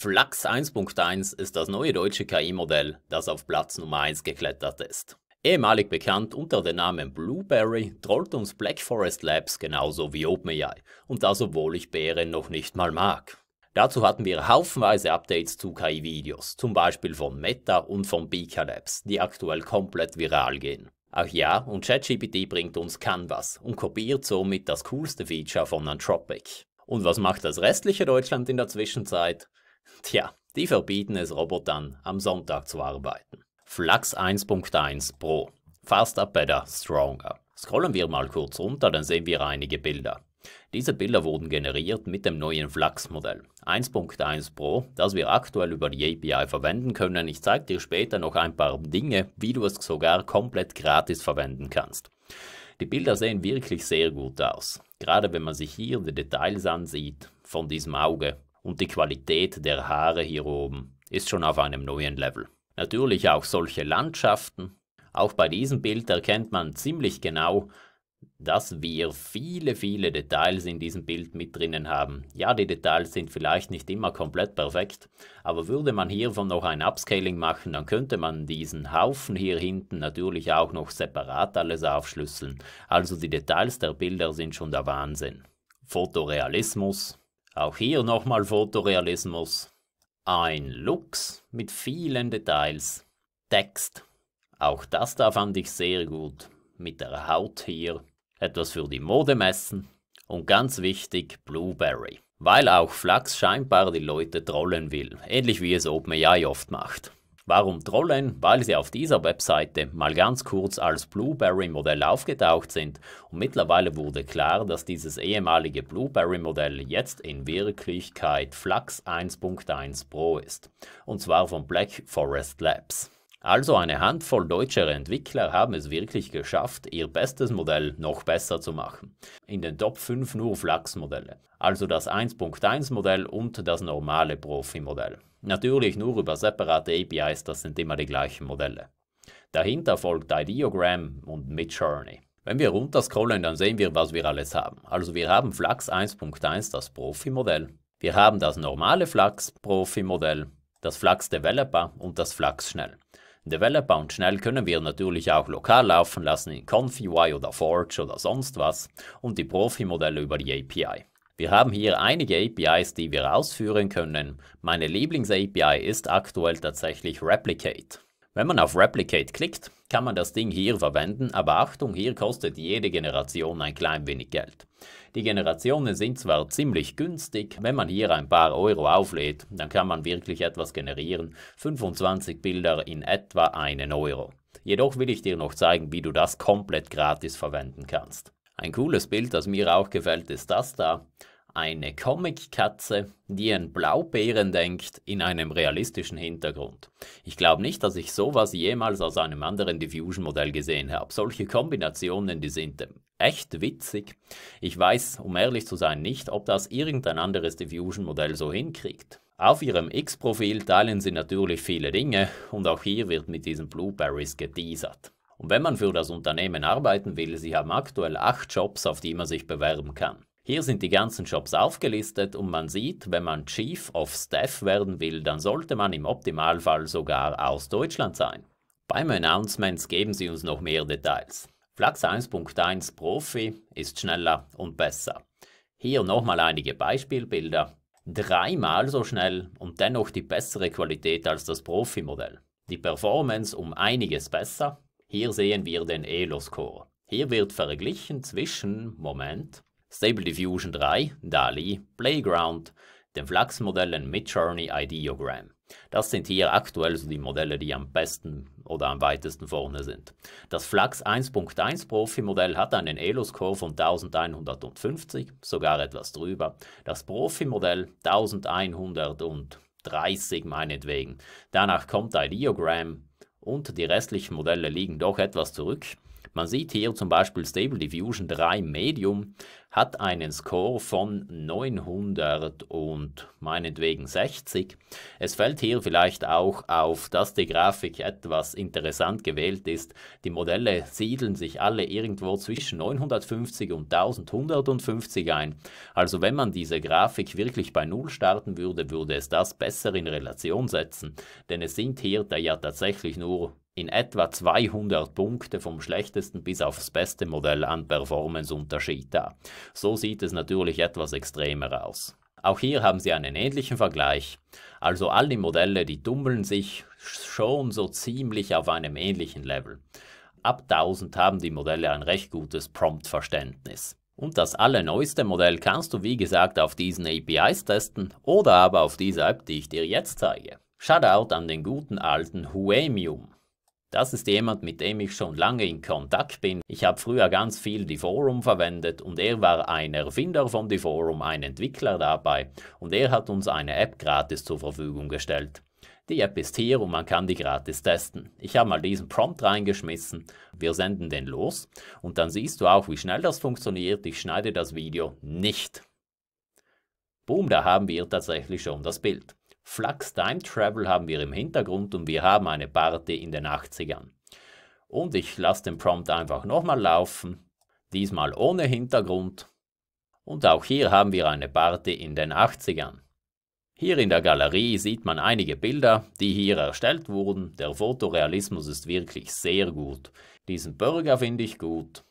Flux 1.1 ist das neue deutsche KI-Modell, das auf Platz Nummer 1 geklettert ist. Ehemalig bekannt unter dem Namen Blueberry trollt uns Black Forest Labs genauso wie OpenAI, und das obwohl ich Bären noch nicht mal mag. Dazu hatten wir haufenweise Updates zu KI-Videos, zum Beispiel von Meta und von Beaker Labs, die aktuell komplett viral gehen. Ach ja, und ChatGPT bringt uns Canvas und kopiert somit das coolste Feature von Anthropic. Und was macht das restliche Deutschland in der Zwischenzeit? Tja, die verbieten es Robotern, am Sonntag zu arbeiten. Flux 1.1 Pro. Faster, better, stronger. Scrollen wir mal kurz runter, dann sehen wir einige Bilder. Diese Bilder wurden generiert mit dem neuen Flux-Modell 1.1 Pro, das wir aktuell über die API verwenden können. Ich zeige dir später noch ein paar Dinge, wie du es sogar komplett gratis verwenden kannst. Die Bilder sehen wirklich sehr gut aus, gerade wenn man sich hier die Details ansieht von diesem Auge und die Qualität der Haare hier oben ist schon auf einem neuen Level. Natürlich auch solche Landschaften. Auch bei diesem Bild erkennt man ziemlich genau, dass wir viele, viele Details in diesem Bild mit drinnen haben. Ja, die Details sind vielleicht nicht immer komplett perfekt, aber würde man hiervon noch ein Upscaling machen, dann könnte man diesen Haufen hier hinten natürlich auch noch separat alles aufschlüsseln. Also die Details der Bilder sind schon der Wahnsinn. Fotorealismus, auch hier nochmal Fotorealismus. Ein Lux mit vielen Details. Text. Auch das da fand ich sehr gut. Mit der Haut hier. Etwas für die Modemessen. Und ganz wichtig, Blueberry. Weil auch Flax scheinbar die Leute trollen will. Ähnlich wie es OpenAI oft macht. Warum Trollen? Weil sie auf dieser Webseite mal ganz kurz als Blueberry-Modell aufgetaucht sind und mittlerweile wurde klar, dass dieses ehemalige Blueberry-Modell jetzt in Wirklichkeit Flux 1.1 Pro ist. Und zwar von Black Forest Labs. Also eine Handvoll deutscher Entwickler haben es wirklich geschafft, ihr bestes Modell noch besser zu machen. In den Top 5 nur Flax-Modelle, also das 1.1 Modell und das normale Profi-Modell. Natürlich nur über separate APIs, das sind immer die gleichen Modelle. Dahinter folgt Ideogram und Midjourney. Wenn wir runterscrollen, dann sehen wir, was wir alles haben. Also wir haben Flax 1.1, das Profi-Modell. Wir haben das normale flax Profi-Modell, das Flax Developer und das Flax Schnell. Developer und schnell können wir natürlich auch lokal laufen lassen in ConfUI oder Forge oder sonst was und die Profi-Modelle über die API. Wir haben hier einige APIs, die wir ausführen können. Meine Lieblings-API ist aktuell tatsächlich Replicate. Wenn man auf Replicate klickt, kann man das Ding hier verwenden, aber Achtung, hier kostet jede Generation ein klein wenig Geld. Die Generationen sind zwar ziemlich günstig, wenn man hier ein paar Euro auflädt, dann kann man wirklich etwas generieren, 25 Bilder in etwa einen Euro. Jedoch will ich dir noch zeigen, wie du das komplett gratis verwenden kannst. Ein cooles Bild, das mir auch gefällt, ist das da eine Comic-Katze, die an Blaubeeren denkt, in einem realistischen Hintergrund. Ich glaube nicht, dass ich sowas jemals aus einem anderen Diffusion-Modell gesehen habe. Solche Kombinationen, die sind ähm, echt witzig. Ich weiß, um ehrlich zu sein, nicht, ob das irgendein anderes Diffusion-Modell so hinkriegt. Auf ihrem X-Profil teilen sie natürlich viele Dinge und auch hier wird mit diesen Blueberries geteasert. Und wenn man für das Unternehmen arbeiten will, sie haben aktuell acht Jobs, auf die man sich bewerben kann. Hier sind die ganzen Jobs aufgelistet und man sieht, wenn man Chief of Staff werden will, dann sollte man im Optimalfall sogar aus Deutschland sein. Beim Announcements geben sie uns noch mehr Details. Flux 1.1 Profi ist schneller und besser. Hier nochmal einige Beispielbilder. Dreimal so schnell und dennoch die bessere Qualität als das Profi-Modell. Die Performance um einiges besser. Hier sehen wir den Elo-Score. Hier wird verglichen zwischen, Moment, Stable Diffusion 3, DALI, Playground, den Flux-Modellen Midjourney Ideogram. Das sind hier aktuell so die Modelle, die am besten oder am weitesten vorne sind. Das Flux 1.1 Profi-Modell hat einen Elo-Score von 1150, sogar etwas drüber. Das Profi-Modell 1130 meinetwegen. Danach kommt Ideogram und die restlichen Modelle liegen doch etwas zurück. Man sieht hier zum Beispiel Stable Diffusion 3 Medium hat einen Score von 900 und meinetwegen 60. Es fällt hier vielleicht auch auf, dass die Grafik etwas interessant gewählt ist. Die Modelle siedeln sich alle irgendwo zwischen 950 und 1150 ein. Also wenn man diese Grafik wirklich bei Null starten würde, würde es das besser in Relation setzen. Denn es sind hier ja tatsächlich nur in etwa 200 Punkte vom schlechtesten bis aufs beste Modell an Performance-Unterschied da. So sieht es natürlich etwas extremer aus. Auch hier haben Sie einen ähnlichen Vergleich. Also all die Modelle, die tummeln sich schon so ziemlich auf einem ähnlichen Level. Ab 1000 haben die Modelle ein recht gutes Prompt-Verständnis. Und das allerneueste Modell kannst du wie gesagt auf diesen APIs testen oder aber auf dieser App, die ich dir jetzt zeige. Shoutout an den guten alten Huemium. Das ist jemand, mit dem ich schon lange in Kontakt bin. Ich habe früher ganz viel die Forum verwendet und er war ein Erfinder von die Forum, ein Entwickler dabei und er hat uns eine App gratis zur Verfügung gestellt. Die App ist hier und man kann die gratis testen. Ich habe mal diesen Prompt reingeschmissen, wir senden den los und dann siehst du auch, wie schnell das funktioniert. Ich schneide das Video nicht. Boom, da haben wir tatsächlich schon das Bild. Flux Time Travel haben wir im Hintergrund und wir haben eine Party in den 80ern. Und ich lasse den Prompt einfach nochmal laufen, diesmal ohne Hintergrund. Und auch hier haben wir eine Party in den 80ern. Hier in der Galerie sieht man einige Bilder, die hier erstellt wurden. Der Fotorealismus ist wirklich sehr gut. Diesen Burger finde ich gut.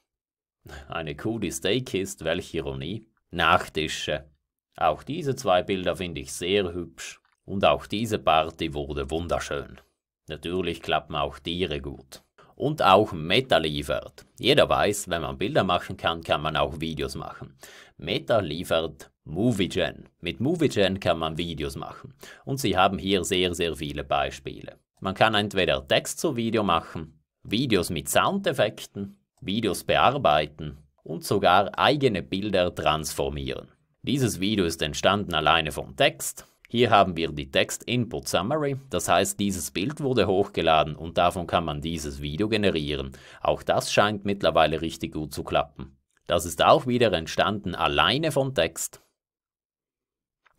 Eine Kuh, Steakist, Steak welche Ironie. Nachtische. Auch diese zwei Bilder finde ich sehr hübsch. Und auch diese Party wurde wunderschön. Natürlich klappen auch Tiere gut. Und auch Meta liefert. Jeder weiß, wenn man Bilder machen kann, kann man auch Videos machen. Meta liefert MovieGen. Mit MovieGen kann man Videos machen. Und sie haben hier sehr, sehr viele Beispiele. Man kann entweder Text zu Video machen, Videos mit Soundeffekten, Videos bearbeiten und sogar eigene Bilder transformieren. Dieses Video ist entstanden alleine vom Text hier haben wir die Text Input Summary, das heißt dieses Bild wurde hochgeladen und davon kann man dieses Video generieren. Auch das scheint mittlerweile richtig gut zu klappen. Das ist auch wieder entstanden alleine von Text.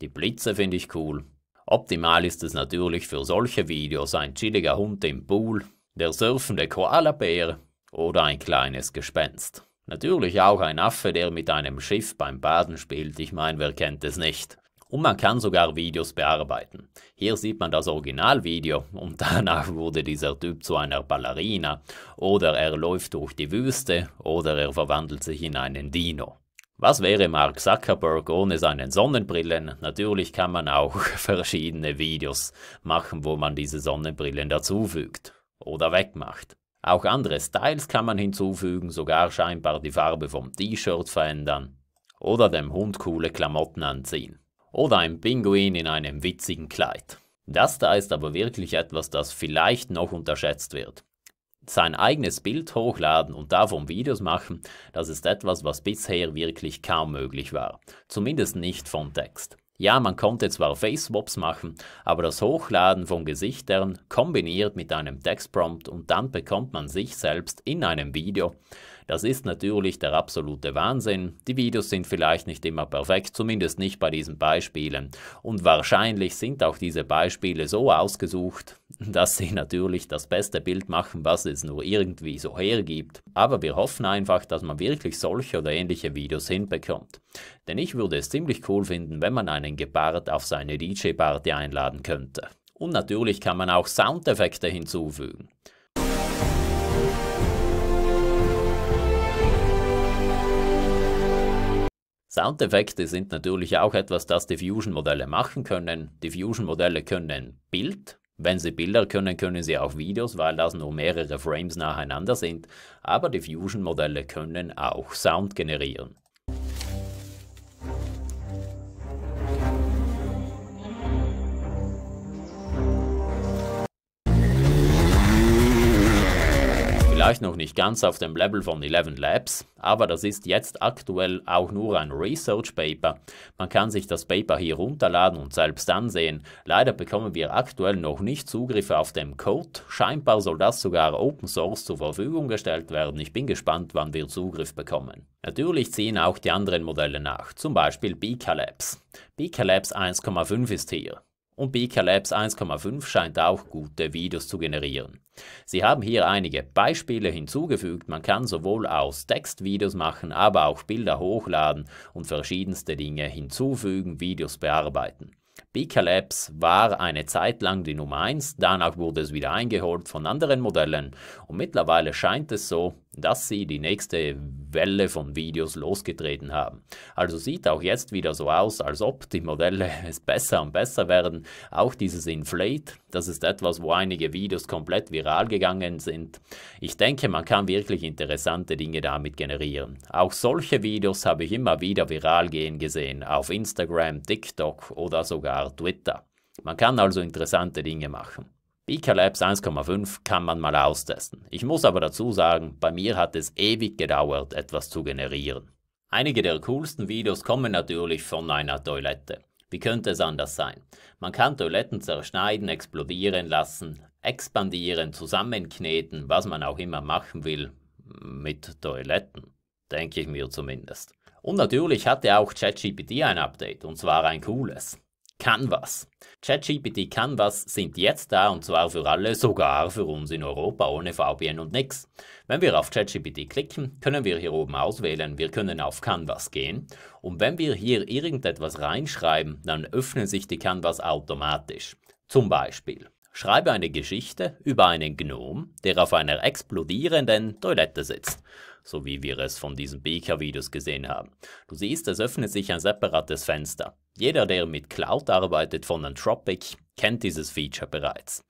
Die Blitze finde ich cool. Optimal ist es natürlich für solche Videos ein chilliger Hund im Pool, der surfende Koalabär oder ein kleines Gespenst. Natürlich auch ein Affe, der mit einem Schiff beim Baden spielt, ich meine, wer kennt es nicht und man kann sogar Videos bearbeiten. Hier sieht man das Originalvideo und danach wurde dieser Typ zu einer Ballerina oder er läuft durch die Wüste oder er verwandelt sich in einen Dino. Was wäre Mark Zuckerberg ohne seinen Sonnenbrillen? Natürlich kann man auch verschiedene Videos machen, wo man diese Sonnenbrillen dazufügt oder wegmacht. Auch andere Styles kann man hinzufügen, sogar scheinbar die Farbe vom T-Shirt verändern oder dem Hund coole Klamotten anziehen oder ein Pinguin in einem witzigen Kleid. Das da ist aber wirklich etwas, das vielleicht noch unterschätzt wird. Sein eigenes Bild hochladen und davon Videos machen, das ist etwas, was bisher wirklich kaum möglich war. Zumindest nicht von Text. Ja, man konnte zwar Face-Swaps machen, aber das Hochladen von Gesichtern kombiniert mit einem Textprompt und dann bekommt man sich selbst in einem Video, das ist natürlich der absolute Wahnsinn. Die Videos sind vielleicht nicht immer perfekt, zumindest nicht bei diesen Beispielen. Und wahrscheinlich sind auch diese Beispiele so ausgesucht, dass sie natürlich das beste Bild machen, was es nur irgendwie so hergibt. Aber wir hoffen einfach, dass man wirklich solche oder ähnliche Videos hinbekommt. Denn ich würde es ziemlich cool finden, wenn man einen gepaart auf seine DJ-Party einladen könnte. Und natürlich kann man auch Soundeffekte hinzufügen. Soundeffekte sind natürlich auch etwas, das Diffusion-Modelle machen können. Diffusion-Modelle können Bild. Wenn sie Bilder können, können sie auch Videos, weil das nur mehrere Frames nacheinander sind. Aber Diffusion-Modelle können auch Sound generieren. Vielleicht noch nicht ganz auf dem Level von 11 Labs, aber das ist jetzt aktuell auch nur ein Research Paper. Man kann sich das Paper hier runterladen und selbst ansehen. Leider bekommen wir aktuell noch nicht Zugriffe auf den Code. Scheinbar soll das sogar Open Source zur Verfügung gestellt werden. Ich bin gespannt, wann wir Zugriff bekommen. Natürlich ziehen auch die anderen Modelle nach, zum Beispiel Beaker Labs. Beaker Labs 1,5 ist hier und BK Labs 1,5 scheint auch gute Videos zu generieren. Sie haben hier einige Beispiele hinzugefügt, man kann sowohl aus Textvideos machen, aber auch Bilder hochladen und verschiedenste Dinge hinzufügen, Videos bearbeiten. BK Labs war eine Zeit lang die Nummer 1, danach wurde es wieder eingeholt von anderen Modellen und mittlerweile scheint es so, dass sie die nächste Welle von Videos losgetreten haben. Also sieht auch jetzt wieder so aus, als ob die Modelle es besser und besser werden. Auch dieses Inflate, das ist etwas, wo einige Videos komplett viral gegangen sind. Ich denke, man kann wirklich interessante Dinge damit generieren. Auch solche Videos habe ich immer wieder viral gehen gesehen, auf Instagram, TikTok oder sogar Twitter. Man kann also interessante Dinge machen. Beaker Labs 1,5 kann man mal austesten. Ich muss aber dazu sagen, bei mir hat es ewig gedauert, etwas zu generieren. Einige der coolsten Videos kommen natürlich von einer Toilette. Wie könnte es anders sein? Man kann Toiletten zerschneiden, explodieren lassen, expandieren, zusammenkneten, was man auch immer machen will mit Toiletten. Denke ich mir zumindest. Und natürlich hatte auch ChatGPT ein Update, und zwar ein cooles. Canvas. ChatGPT Canvas sind jetzt da und zwar für alle, sogar für uns in Europa ohne VPN und nix. Wenn wir auf ChatGPT klicken, können wir hier oben auswählen, wir können auf Canvas gehen und wenn wir hier irgendetwas reinschreiben, dann öffnen sich die Canvas automatisch. Zum Beispiel, schreibe eine Geschichte über einen Gnom, der auf einer explodierenden Toilette sitzt so wie wir es von diesen beaker videos gesehen haben. Du siehst, es öffnet sich ein separates Fenster. Jeder, der mit Cloud arbeitet von Anthropic, kennt dieses Feature bereits.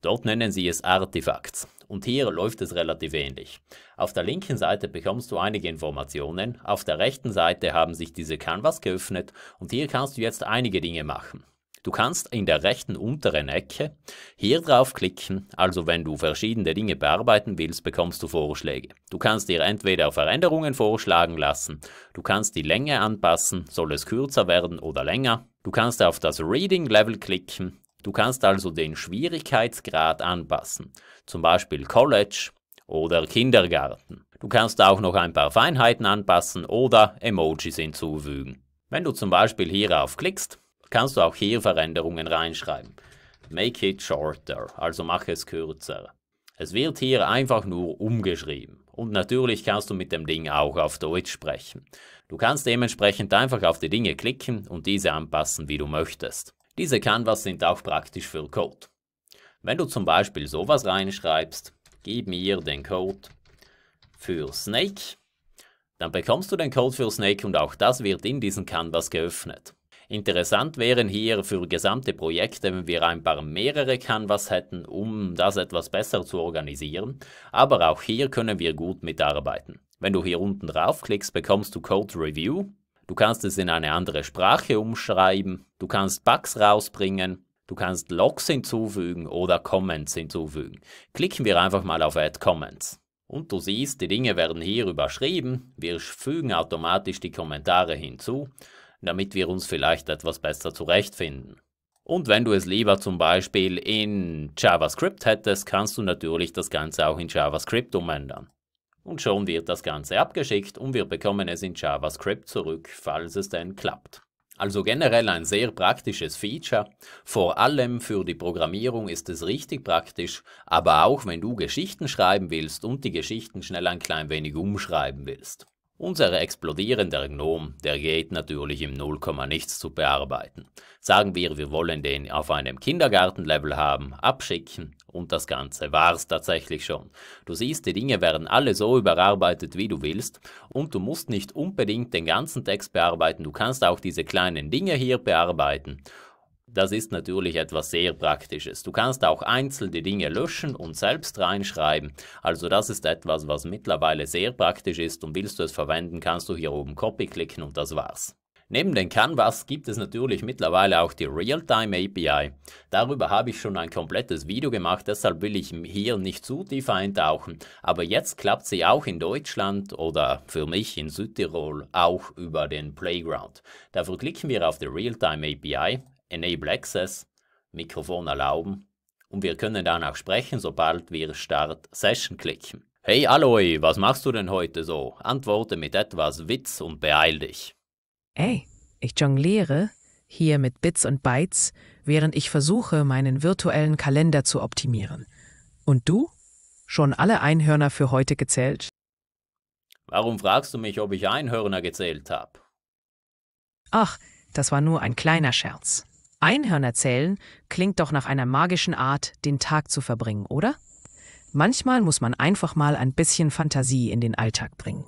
Dort nennen sie es Artifacts und hier läuft es relativ ähnlich. Auf der linken Seite bekommst du einige Informationen, auf der rechten Seite haben sich diese Canvas geöffnet und hier kannst du jetzt einige Dinge machen. Du kannst in der rechten unteren Ecke hier drauf klicken, also wenn du verschiedene Dinge bearbeiten willst, bekommst du Vorschläge. Du kannst dir entweder Veränderungen vorschlagen lassen, du kannst die Länge anpassen, soll es kürzer werden oder länger, du kannst auf das Reading Level klicken, du kannst also den Schwierigkeitsgrad anpassen, zum Beispiel College oder Kindergarten. Du kannst auch noch ein paar Feinheiten anpassen oder Emojis hinzufügen. Wenn du zum Beispiel hierauf klickst, kannst du auch hier Veränderungen reinschreiben. Make it shorter, also mach es kürzer. Es wird hier einfach nur umgeschrieben. Und natürlich kannst du mit dem Ding auch auf Deutsch sprechen. Du kannst dementsprechend einfach auf die Dinge klicken und diese anpassen, wie du möchtest. Diese Canvas sind auch praktisch für Code. Wenn du zum Beispiel sowas reinschreibst, gib mir den Code für Snake, dann bekommst du den Code für Snake und auch das wird in diesem Canvas geöffnet. Interessant wären hier für gesamte Projekte, wenn wir ein paar mehrere Canvas hätten, um das etwas besser zu organisieren, aber auch hier können wir gut mitarbeiten. Wenn du hier unten draufklickst, bekommst du Code Review, du kannst es in eine andere Sprache umschreiben, du kannst Bugs rausbringen, du kannst Logs hinzufügen oder Comments hinzufügen. Klicken wir einfach mal auf Add Comments. Und du siehst, die Dinge werden hier überschrieben, wir fügen automatisch die Kommentare hinzu damit wir uns vielleicht etwas besser zurechtfinden. Und wenn du es lieber zum Beispiel in JavaScript hättest, kannst du natürlich das Ganze auch in JavaScript umändern. Und schon wird das Ganze abgeschickt und wir bekommen es in JavaScript zurück, falls es denn klappt. Also generell ein sehr praktisches Feature. Vor allem für die Programmierung ist es richtig praktisch, aber auch wenn du Geschichten schreiben willst und die Geschichten schnell ein klein wenig umschreiben willst. Unsere explodierende GNOME, der geht natürlich im Nullkommanichts zu bearbeiten. Sagen wir, wir wollen den auf einem Kindergartenlevel haben, abschicken und das Ganze war's tatsächlich schon. Du siehst, die Dinge werden alle so überarbeitet, wie du willst und du musst nicht unbedingt den ganzen Text bearbeiten, du kannst auch diese kleinen Dinge hier bearbeiten das ist natürlich etwas sehr Praktisches. Du kannst auch einzelne Dinge löschen und selbst reinschreiben. Also das ist etwas, was mittlerweile sehr praktisch ist und willst du es verwenden, kannst du hier oben Copy klicken und das war's. Neben den Canvas gibt es natürlich mittlerweile auch die Realtime API. Darüber habe ich schon ein komplettes Video gemacht, deshalb will ich hier nicht zu tief eintauchen. Aber jetzt klappt sie auch in Deutschland oder für mich in Südtirol auch über den Playground. Dafür klicken wir auf die Realtime API Enable Access Mikrofon erlauben und wir können danach sprechen, sobald wir Start Session klicken. Hey Aloy, was machst du denn heute so? Antworte mit etwas Witz und beeil dich. Ey, ich jongliere hier mit Bits und Bytes, während ich versuche, meinen virtuellen Kalender zu optimieren. Und du? Schon alle Einhörner für heute gezählt? Warum fragst du mich, ob ich Einhörner gezählt habe? Ach, das war nur ein kleiner Scherz. Einhörner zählen klingt doch nach einer magischen Art, den Tag zu verbringen, oder? Manchmal muss man einfach mal ein bisschen Fantasie in den Alltag bringen.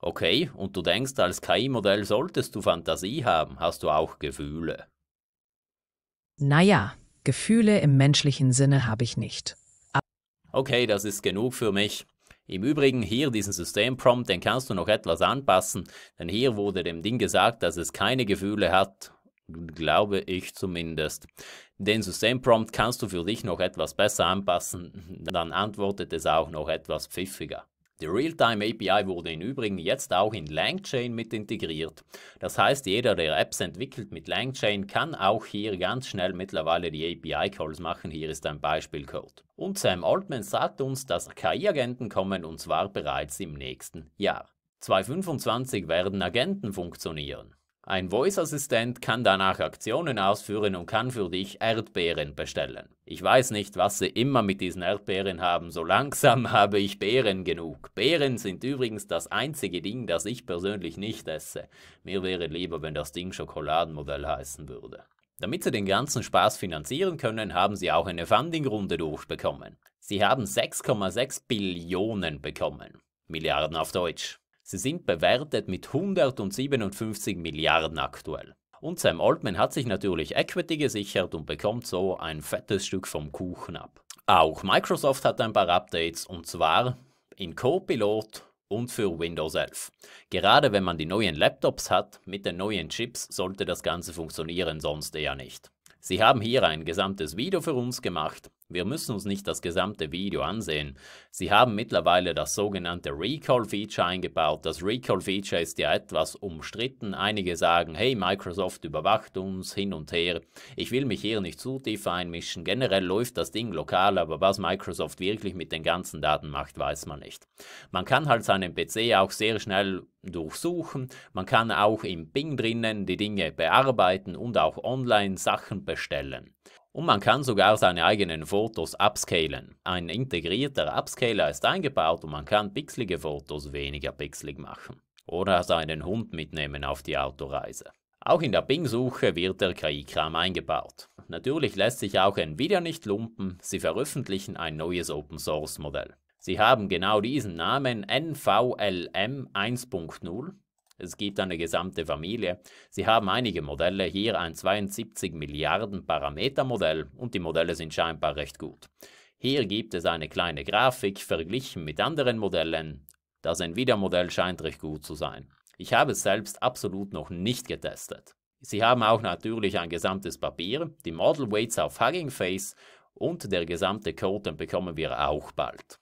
Okay, und du denkst, als KI-Modell solltest du Fantasie haben, hast du auch Gefühle. Naja, Gefühle im menschlichen Sinne habe ich nicht. Aber okay, das ist genug für mich. Im Übrigen hier diesen Systemprompt, den kannst du noch etwas anpassen, denn hier wurde dem Ding gesagt, dass es keine Gefühle hat glaube ich zumindest. Den System-Prompt kannst du für dich noch etwas besser anpassen, dann antwortet es auch noch etwas pfiffiger. Die Realtime API wurde im Übrigen jetzt auch in LangChain mit integriert. Das heißt, jeder, der Apps entwickelt mit LangChain, kann auch hier ganz schnell mittlerweile die API-Calls machen. Hier ist ein Beispielcode. Und Sam Altman sagt uns, dass KI-Agenten kommen und zwar bereits im nächsten Jahr. 2025 werden Agenten funktionieren. Ein Voice-Assistent kann danach Aktionen ausführen und kann für dich Erdbeeren bestellen. Ich weiß nicht, was sie immer mit diesen Erdbeeren haben, so langsam habe ich Beeren genug. Beeren sind übrigens das einzige Ding, das ich persönlich nicht esse. Mir wäre lieber, wenn das Ding Schokoladenmodell heißen würde. Damit sie den ganzen Spaß finanzieren können, haben sie auch eine Funding-Runde durchbekommen. Sie haben 6,6 Billionen bekommen. Milliarden auf Deutsch. Sie sind bewertet mit 157 Milliarden aktuell. Und Sam Altman hat sich natürlich Equity gesichert und bekommt so ein fettes Stück vom Kuchen ab. Auch Microsoft hat ein paar Updates und zwar in Copilot und für Windows 11. Gerade wenn man die neuen Laptops hat, mit den neuen Chips sollte das Ganze funktionieren, sonst eher nicht. Sie haben hier ein gesamtes Video für uns gemacht, wir müssen uns nicht das gesamte Video ansehen. Sie haben mittlerweile das sogenannte Recall-Feature eingebaut. Das Recall-Feature ist ja etwas umstritten. Einige sagen, hey, Microsoft überwacht uns hin und her. Ich will mich hier nicht zu tief einmischen. Generell läuft das Ding lokal, aber was Microsoft wirklich mit den ganzen Daten macht, weiß man nicht. Man kann halt seinen PC auch sehr schnell durchsuchen. Man kann auch im Bing drinnen die Dinge bearbeiten und auch online Sachen bestellen. Und man kann sogar seine eigenen Fotos upscalen. Ein integrierter Upscaler ist eingebaut und man kann pixelige Fotos weniger pixelig machen. Oder seinen Hund mitnehmen auf die Autoreise. Auch in der Bing-Suche wird der KI-Kram eingebaut. Natürlich lässt sich auch Nvidia nicht lumpen, sie veröffentlichen ein neues Open-Source-Modell. Sie haben genau diesen Namen NVLM 1.0 es gibt eine gesamte Familie. Sie haben einige Modelle, hier ein 72 Milliarden Parameter Modell und die Modelle sind scheinbar recht gut. Hier gibt es eine kleine Grafik verglichen mit anderen Modellen. Das Nvidia-Modell scheint recht gut zu sein. Ich habe es selbst absolut noch nicht getestet. Sie haben auch natürlich ein gesamtes Papier, die Model Weights auf Hugging Face und der gesamte Code bekommen wir auch bald.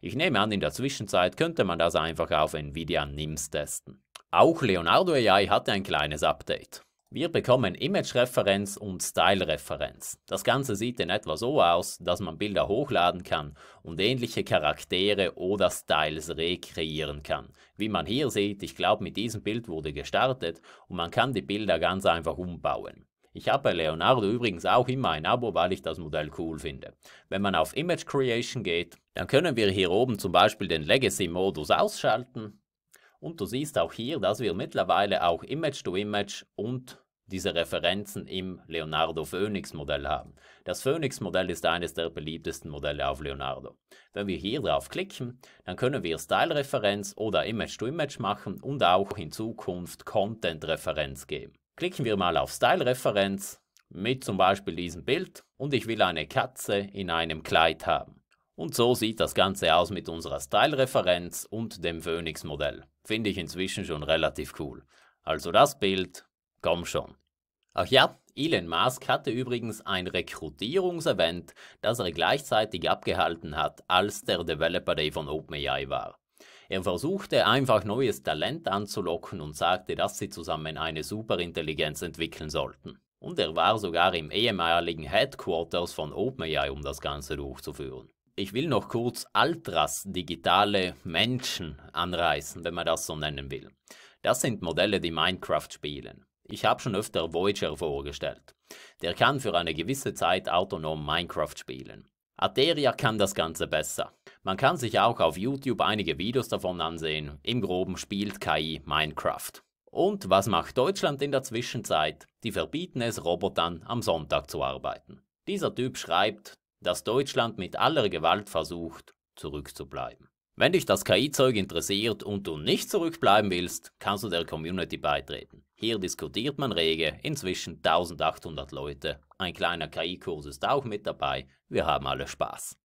Ich nehme an, in der Zwischenzeit könnte man das einfach auf Nvidia NIMS testen. Auch Leonardo AI hatte ein kleines Update. Wir bekommen Image-Referenz und Style-Referenz. Das Ganze sieht in etwa so aus, dass man Bilder hochladen kann und ähnliche Charaktere oder Styles rekreieren kann. Wie man hier sieht, ich glaube mit diesem Bild wurde gestartet und man kann die Bilder ganz einfach umbauen. Ich habe bei Leonardo übrigens auch immer ein Abo, weil ich das Modell cool finde. Wenn man auf Image Creation geht, dann können wir hier oben zum Beispiel den Legacy Modus ausschalten und du siehst auch hier, dass wir mittlerweile auch Image-to-Image -Image und diese Referenzen im Leonardo Phoenix Modell haben. Das Phoenix Modell ist eines der beliebtesten Modelle auf Leonardo. Wenn wir hier drauf klicken, dann können wir Style Referenz oder Image to Image machen und auch in Zukunft Content Referenz geben. Klicken wir mal auf Style Referenz mit zum Beispiel diesem Bild und ich will eine Katze in einem Kleid haben. Und so sieht das Ganze aus mit unserer Style-Referenz und dem Phoenix-Modell. Finde ich inzwischen schon relativ cool. Also das Bild, komm schon. Ach ja, Elon Musk hatte übrigens ein Rekrutierungsevent, das er gleichzeitig abgehalten hat, als der Developer Day von OpenAI war. Er versuchte einfach neues Talent anzulocken und sagte, dass sie zusammen eine Superintelligenz entwickeln sollten. Und er war sogar im ehemaligen Headquarters von OpenAI, um das Ganze durchzuführen. Ich will noch kurz Altras digitale Menschen anreißen, wenn man das so nennen will. Das sind Modelle, die Minecraft spielen. Ich habe schon öfter Voyager vorgestellt. Der kann für eine gewisse Zeit autonom Minecraft spielen. Ateria kann das Ganze besser. Man kann sich auch auf YouTube einige Videos davon ansehen. Im groben spielt KI Minecraft. Und was macht Deutschland in der Zwischenzeit? Die verbieten es Robotern, am Sonntag zu arbeiten. Dieser Typ schreibt, dass Deutschland mit aller Gewalt versucht, zurückzubleiben. Wenn dich das KI-Zeug interessiert und du nicht zurückbleiben willst, kannst du der Community beitreten. Hier diskutiert man rege, inzwischen 1800 Leute. Ein kleiner KI-Kurs ist auch mit dabei, wir haben alle Spaß.